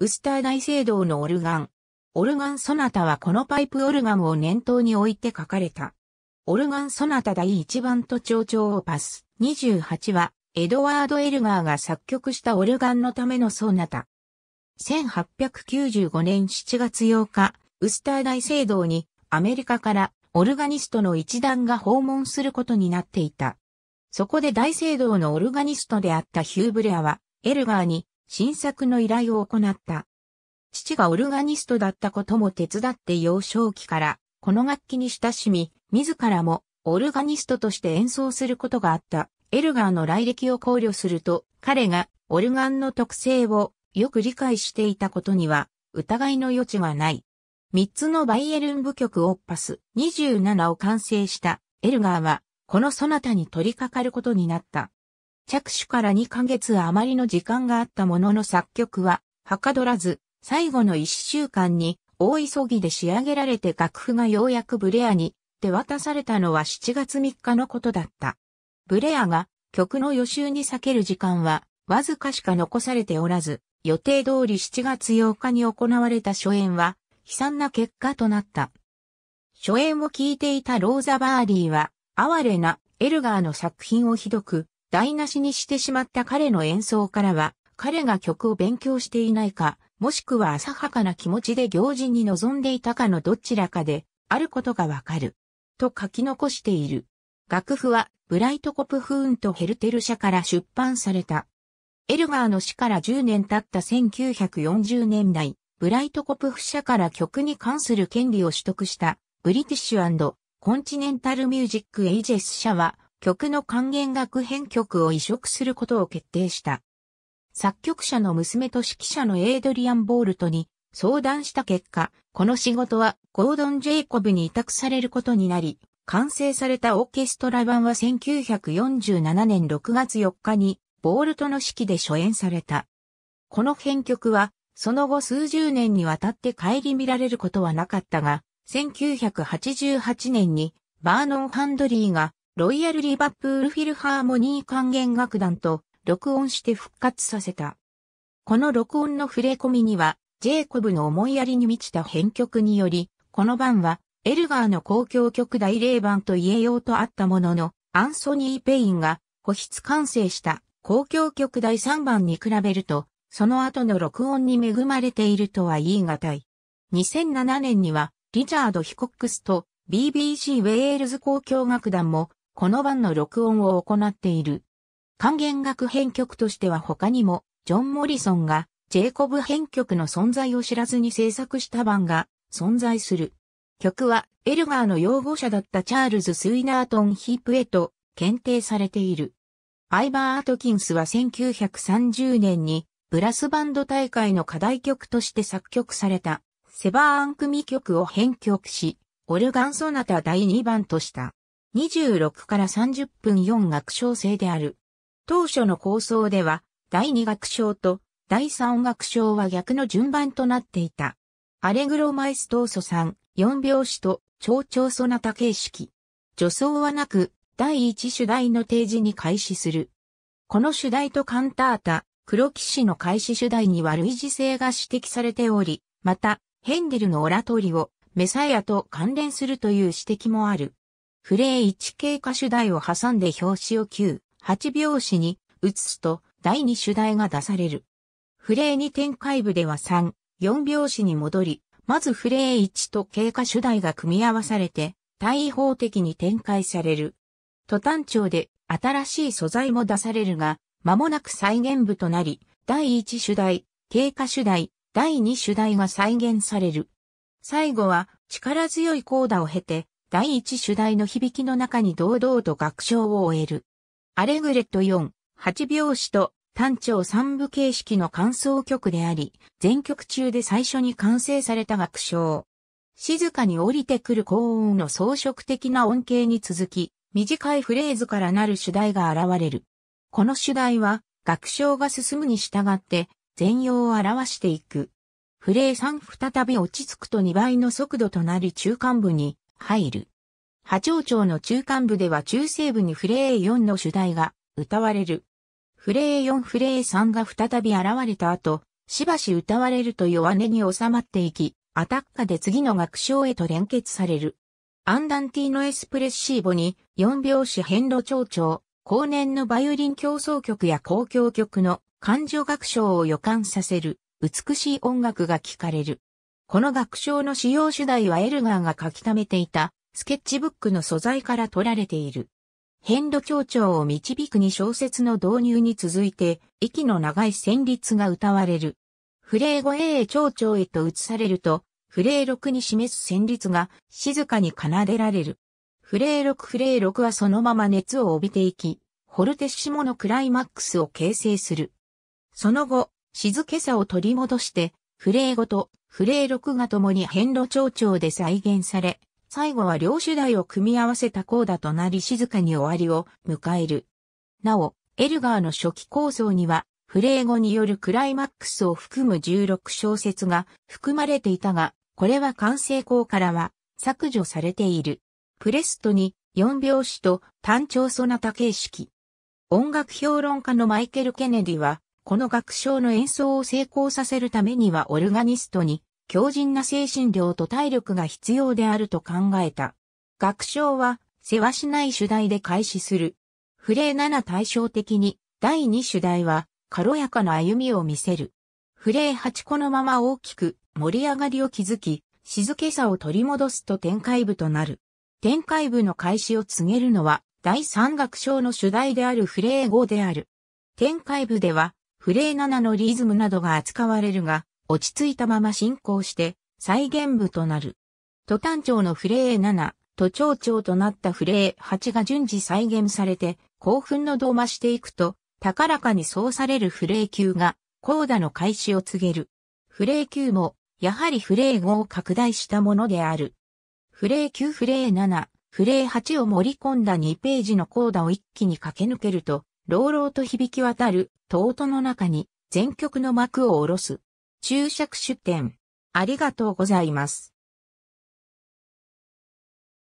ウスター大聖堂のオルガン。オルガン・ソナタはこのパイプオルガンを念頭に置いて書かれた。オルガン・ソナタ第1番と長調をパス。28は、エドワード・エルガーが作曲したオルガンのためのソナタ。1895年7月8日、ウスター大聖堂にアメリカからオルガニストの一団が訪問することになっていた。そこで大聖堂のオルガニストであったヒューブレアは、エルガーに新作の依頼を行った。父がオルガニストだったことも手伝って幼少期からこの楽器に親しみ、自らもオルガニストとして演奏することがあったエルガーの来歴を考慮すると彼がオルガンの特性をよく理解していたことには疑いの余地はない。三つのバイエルン部曲オッパス27を完成したエルガーはこのソナタに取り掛かることになった。着手から2ヶ月余りの時間があったものの作曲は、はかどらず、最後の1週間に大急ぎで仕上げられて楽譜がようやくブレアに手渡されたのは7月3日のことだった。ブレアが曲の予習に避ける時間はわずかしか残されておらず、予定通り7月8日に行われた初演は悲惨な結果となった。初演を聞いていたローザ・バーリーは、哀れなエルガーの作品をひどく台無しにしてしまった彼の演奏からは、彼が曲を勉強していないか、もしくは浅はかな気持ちで行事に臨んでいたかのどちらかで、あることがわかる。と書き残している。楽譜は、ブライトコプフーンとヘルテル社から出版された。エルガーの死から10年経った1940年代、ブライトコプフ社から曲に関する権利を取得した、ブリティッシュコンチネンタルミュージックエイジェス社は、曲の還元楽編曲を移植することを決定した。作曲者の娘と指揮者のエイドリアン・ボールトに相談した結果、この仕事はゴードン・ジェイコブに委託されることになり、完成されたオーケストラ版は1947年6月4日にボールトの指揮で初演された。この編曲はその後数十年にわたって帰り見られることはなかったが、1988年にバーノン・ハンドリーがロイヤル・リバプール・フィルハーモニー管弦楽団と録音して復活させた。この録音の触れ込みには、ジェイコブの思いやりに満ちた編曲により、この版は、エルガーの公共曲大霊版と言えようとあったものの、アンソニー・ペインが、個室完成した公共曲第3番に比べると、その後の録音に恵まれているとは言い難い。2007年には、リチャード・ヒコックスと BBC ウェールズ公共楽団もこの版の録音を行っている。還元楽編曲としては他にも、ジョン・モリソンが、ジェイコブ編曲の存在を知らずに制作した版が存在する。曲は、エルガーの擁護者だったチャールズ・スイナートン・ヒープへと検定されている。アイバー・アトキンスは1930年に、ブラスバンド大会の課題曲として作曲された、セバーアン組曲を編曲し、オルガンソナタ第2番とした。26から30分4学章制である。当初の構想では、第2楽章と第3楽章は逆の順番となっていた。アレグロマイストーソさん、4拍子と超長ソナタ形式。助走はなく、第1主題の提示に開始する。この主題とカンタータ、黒騎士の開始主題には類似性が指摘されており、また、ヘンデルのオラトリをメサイアと関連するという指摘もある。フレー1系歌手題を挟んで表紙を9、8拍子に移すと第2主題が出される。フレー2展開部では3、4拍子に戻り、まずフレー1と経過主題が組み合わされて、対法的に展開される。途端調で新しい素材も出されるが、間もなく再現部となり、第1主題、経過主題、第2主題が再現される。最後は力強いコーダを経て、第一主題の響きの中に堂々と楽章を終える。アレグレット4、8拍子と単調3部形式の感想曲であり、全曲中で最初に完成された楽章。静かに降りてくる高音の装飾的な音形に続き、短いフレーズからなる主題が現れる。この主題は、楽章が進むに従って、全容を表していく。フレー3再び落ち着くと2倍の速度となり中間部に入る。波長町の中間部では中西部にフレー4の主題が歌われる。フレー4フレー3が再び現れた後、しばし歌われると弱音に収まっていき、アタッカで次の楽章へと連結される。アンダンティーノエスプレッシーボに4拍子変路長調、後年のバイオリン競争曲や公共曲の感情楽章を予感させる美しい音楽が聴かれる。この学章の使用主題はエルガーが書き溜めていたスケッチブックの素材から取られている。変度協調を導くに小説の導入に続いて、息の長い旋律が歌われる。フレー語 A へ協調へと移されると、フレー6に示す旋律が静かに奏でられる。フレー6フレー6はそのまま熱を帯びていき、ホルテッシモのクライマックスを形成する。その後、静けさを取り戻して、フレー語とフレー録がもに変路長調で再現され、最後は両主題を組み合わせたコーダとなり静かに終わりを迎える。なお、エルガーの初期構想には、フレー語によるクライマックスを含む16小節が含まれていたが、これは完成校からは削除されている。プレストに4拍子と単調ソナタ形式。音楽評論家のマイケル・ケネディは、この楽章の演奏を成功させるためにはオルガニストに強靭な精神量と体力が必要であると考えた。楽章は、世話しない主題で開始する。フレー7対照的に、第2主題は、軽やかな歩みを見せる。フレー8このまま大きく、盛り上がりを築き、静けさを取り戻すと展開部となる。展開部の開始を告げるのは、第3楽章の主題であるフレー5である。展開部では、フレー7のリズムなどが扱われるが、落ち着いたまま進行して、再現部となる。都単調のフレー7、都長調となったフレー8が順次再現されて、興奮のを増していくと、高らかにそうされるフレー9が、高打の開始を告げる。フレー9も、やはりフレー5を拡大したものである。フレー9フレー7、フレー8を盛り込んだ2ページのコーダを一気に駆け抜けると、朗々と響き渡る、尊の中に、全曲の幕を下ろす。注釈出典。ありがとうございます。